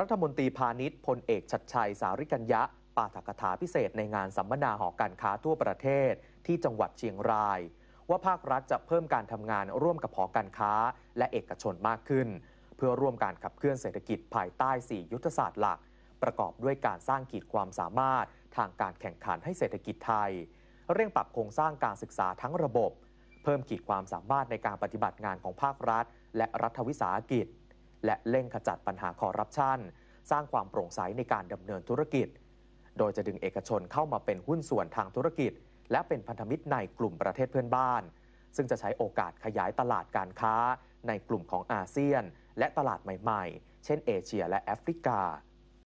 รัฐมนตรีพาณิชย์พลเอกชัดชัย สาริกัญญะปาฐกถาพิเศษในงานสัมมนาหอการค้าทั่วประเทศ ที่จังหวัดเชียงราย ว่าภาครัฐจะเพิ่มการทำงานร่วมกับหอการค้าและเอกชนมากขึ้น เพื่อร่วมการขับเคลื่อนเศรษฐกิจภายใต้ 4 ยุทธศาสตร์หลัก ประกอบด้วยการสร้างขีดความสามารถทางการแข่งขันให้เศรษฐกิจไทย เร่งปรับโครงสร้างการศึกษาทั้งระบบ เพิ่มขีดความสามารถในการปฏิบัติงานของภาครัฐ และรัฐวิสาหกิจและเร่งขจัดปัญหาคอร์รัปชันสร้างความโปร่งใสในการดำเนินธุรกิจ โดยจะดึงเอกชนเข้ามาเป็นหุ้นส่วนทางธุรกิจ และเป็นพันธมิตรในกลุ่มประเทศเพื่อนบ้าน ซึ่งจะใช้โอกาสขยายตลาดการค้า ในกลุ่มของอาเซียน และตลาดใหม่ๆ เช่นเอเชียและแอฟริกา